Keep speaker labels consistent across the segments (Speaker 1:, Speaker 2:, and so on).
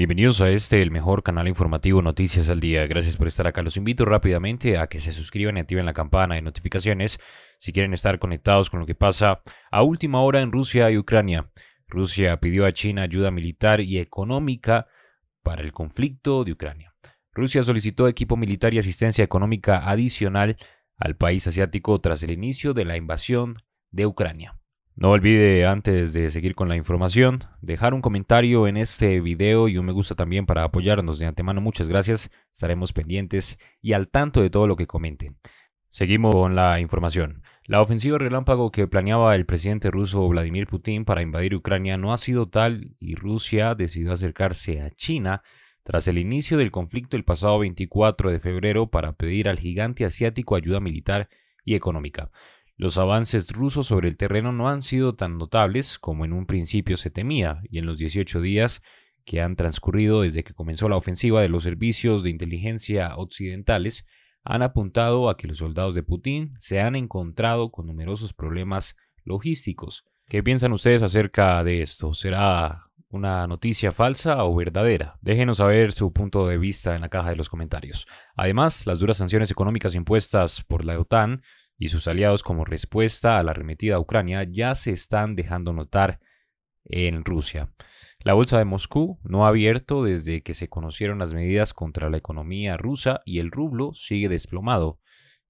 Speaker 1: Bienvenidos a este, el mejor canal informativo Noticias al Día. Gracias por estar acá. Los invito rápidamente a que se suscriban y activen la campana de notificaciones si quieren estar conectados con lo que pasa a última hora en Rusia y Ucrania. Rusia pidió a China ayuda militar y económica para el conflicto de Ucrania. Rusia solicitó equipo militar y asistencia económica adicional al país asiático tras el inicio de la invasión de Ucrania. No olvide antes de seguir con la información, dejar un comentario en este video y un me gusta también para apoyarnos de antemano. Muchas gracias, estaremos pendientes y al tanto de todo lo que comenten. Seguimos con la información. La ofensiva relámpago que planeaba el presidente ruso Vladimir Putin para invadir Ucrania no ha sido tal y Rusia decidió acercarse a China tras el inicio del conflicto el pasado 24 de febrero para pedir al gigante asiático ayuda militar y económica. Los avances rusos sobre el terreno no han sido tan notables como en un principio se temía, y en los 18 días que han transcurrido desde que comenzó la ofensiva de los servicios de inteligencia occidentales han apuntado a que los soldados de Putin se han encontrado con numerosos problemas logísticos. ¿Qué piensan ustedes acerca de esto? ¿Será una noticia falsa o verdadera? Déjenos saber su punto de vista en la caja de los comentarios. Además, las duras sanciones económicas impuestas por la OTAN y sus aliados como respuesta a la arremetida Ucrania ya se están dejando notar en Rusia. La bolsa de Moscú no ha abierto desde que se conocieron las medidas contra la economía rusa y el rublo sigue desplomado.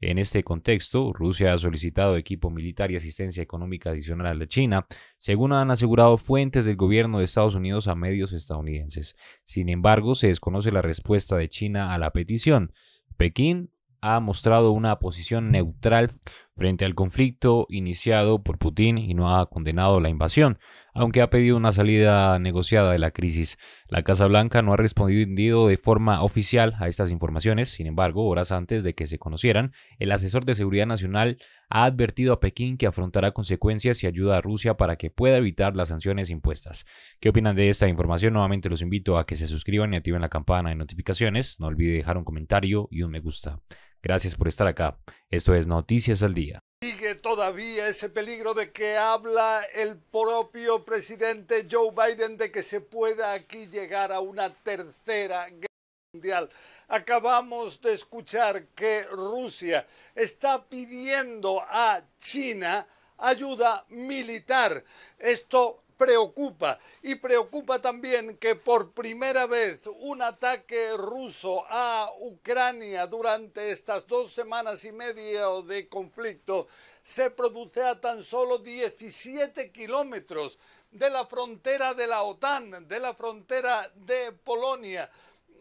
Speaker 1: En este contexto, Rusia ha solicitado equipo militar y asistencia económica adicional a la China, según han asegurado fuentes del gobierno de Estados Unidos a medios estadounidenses. Sin embargo, se desconoce la respuesta de China a la petición. Pekín ha mostrado una posición neutral frente al conflicto iniciado por Putin y no ha condenado la invasión, aunque ha pedido una salida negociada de la crisis. La Casa Blanca no ha respondido de forma oficial a estas informaciones, sin embargo, horas antes de que se conocieran, el asesor de seguridad nacional ha advertido a Pekín que afrontará consecuencias y ayuda a Rusia para que pueda evitar las sanciones impuestas. ¿Qué opinan de esta información? Nuevamente los invito a que se suscriban y activen la campana de notificaciones. No olvide dejar un comentario y un me gusta. Gracias por estar acá. Esto es Noticias al Día.
Speaker 2: Sigue todavía ese peligro de que habla el propio presidente Joe Biden de que se pueda aquí llegar a una tercera guerra mundial. Acabamos de escuchar que Rusia está pidiendo a China ayuda militar. Esto preocupa y preocupa también que por primera vez un ataque ruso a Ucrania durante estas dos semanas y media de conflicto se produce a tan solo 17 kilómetros de la frontera de la OTAN, de la frontera de Polonia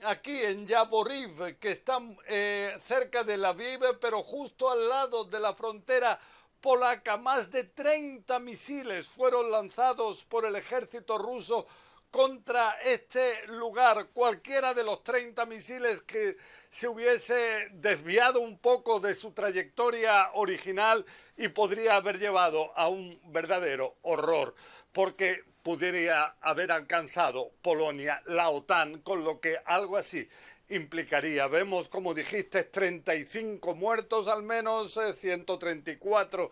Speaker 2: aquí en Yaboriv, que está eh, cerca de la Vive, pero justo al lado de la frontera polaca, más de 30 misiles fueron lanzados por el ejército ruso contra este lugar. Cualquiera de los 30 misiles que se hubiese desviado un poco de su trayectoria original y podría haber llevado a un verdadero horror, porque pudiera haber alcanzado Polonia, la OTAN, con lo que algo así implicaría, vemos como dijiste, 35 muertos al menos, 134 eh,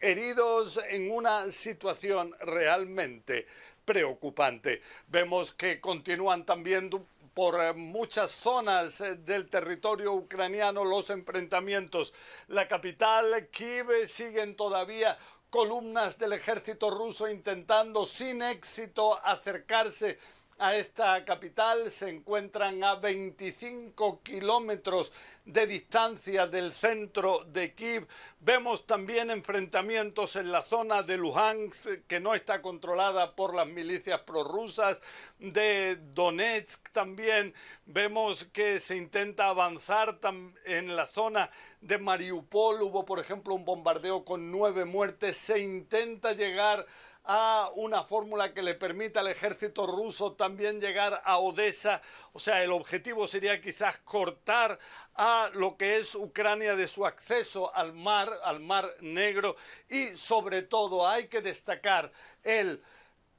Speaker 2: heridos en una situación realmente preocupante. Vemos que continúan también por eh, muchas zonas eh, del territorio ucraniano los enfrentamientos. La capital, Kiev, siguen todavía columnas del ejército ruso intentando sin éxito acercarse a esta capital se encuentran a 25 kilómetros de distancia del centro de Kiev. Vemos también enfrentamientos en la zona de Luhansk, que no está controlada por las milicias prorrusas, de Donetsk también. Vemos que se intenta avanzar en la zona de Mariupol. Hubo, por ejemplo, un bombardeo con nueve muertes. Se intenta llegar a a una fórmula que le permita al ejército ruso también llegar a Odessa. O sea, el objetivo sería quizás cortar a lo que es Ucrania de su acceso al mar, al mar negro. Y sobre todo hay que destacar el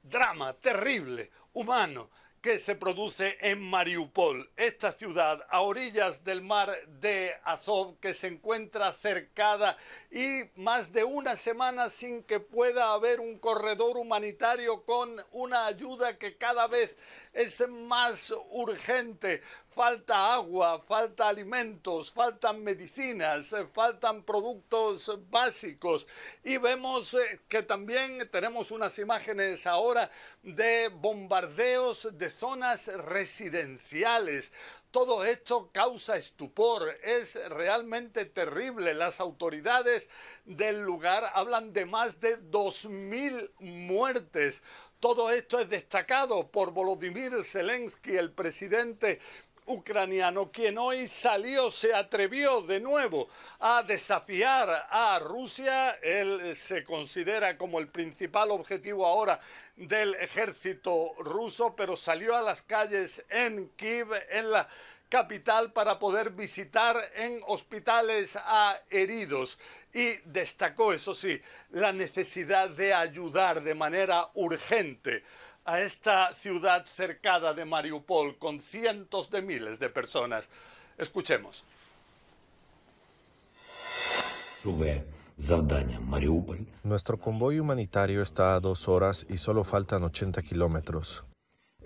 Speaker 2: drama terrible humano que se produce en Mariupol, esta ciudad a orillas del mar de Azov que se encuentra cercada y más de una semana sin que pueda haber un corredor humanitario con una ayuda que cada vez es más urgente. Falta agua, falta alimentos, faltan medicinas, eh, faltan productos básicos. Y vemos eh, que también tenemos unas imágenes ahora de bombardeos de zonas residenciales. Todo esto causa estupor, es realmente terrible. Las autoridades del lugar hablan de más de 2.000 muertes. Todo esto es destacado por Volodymyr Zelensky, el presidente ucraniano, quien hoy salió, se atrevió de nuevo a desafiar a Rusia. Él se considera como el principal objetivo ahora del ejército ruso, pero salió a las calles en Kiev, en la capital para poder visitar en hospitales a heridos y destacó, eso sí, la necesidad de ayudar de manera urgente a esta ciudad cercada de Mariupol con cientos de miles de personas. Escuchemos.
Speaker 1: Nuestro convoy humanitario
Speaker 2: está a dos horas y solo faltan 80 kilómetros.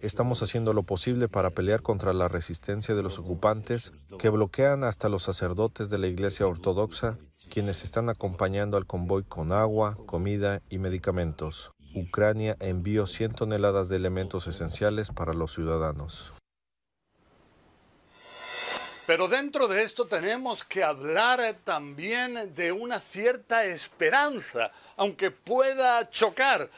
Speaker 2: Estamos haciendo lo posible para pelear contra la resistencia de los ocupantes que bloquean hasta los sacerdotes de la Iglesia Ortodoxa, quienes están acompañando al convoy con agua, comida y medicamentos. Ucrania envió 100 toneladas de elementos esenciales para los ciudadanos. Pero dentro de esto tenemos que hablar también de una cierta esperanza, aunque pueda chocar.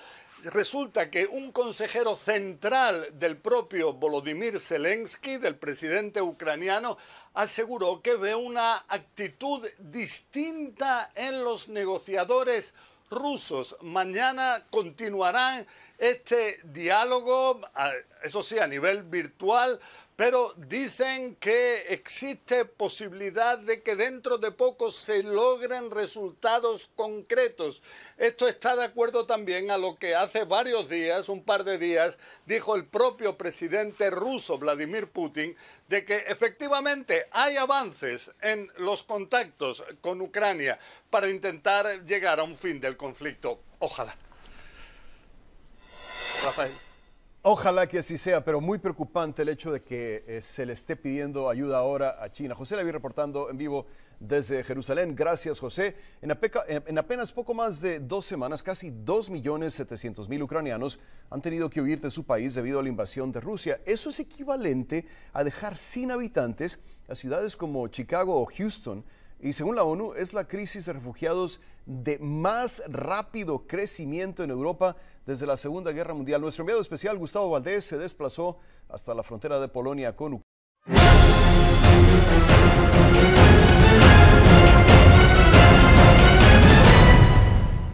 Speaker 2: Resulta que un consejero central del propio Volodymyr Zelensky, del presidente ucraniano, aseguró que ve una actitud distinta en los negociadores rusos mañana continuarán este diálogo, eso sí, a nivel virtual, pero dicen que existe posibilidad de que dentro de poco se logren resultados concretos. Esto está de acuerdo también a lo que hace varios días, un par de días, dijo el propio presidente ruso Vladimir Putin, de que efectivamente hay avances en los contactos con Ucrania para intentar llegar a un fin del conflicto. Ojalá. Ojalá que así sea, pero muy preocupante el hecho de que eh, se le esté pidiendo ayuda ahora a China. José vi reportando en vivo desde Jerusalén. Gracias, José. En, en apenas poco más de dos semanas, casi 2.700.000 ucranianos han tenido que huir de su país debido a la invasión de Rusia. Eso es equivalente a dejar sin habitantes a ciudades como Chicago o Houston, y según la ONU es la crisis de refugiados de más rápido crecimiento en Europa desde la Segunda Guerra Mundial. Nuestro enviado especial Gustavo Valdés se desplazó hasta la frontera de Polonia con Ucrania.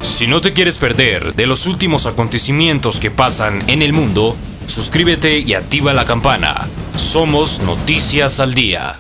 Speaker 1: Si no te quieres perder de los últimos acontecimientos que pasan en el mundo, suscríbete y activa la campana. Somos Noticias al Día.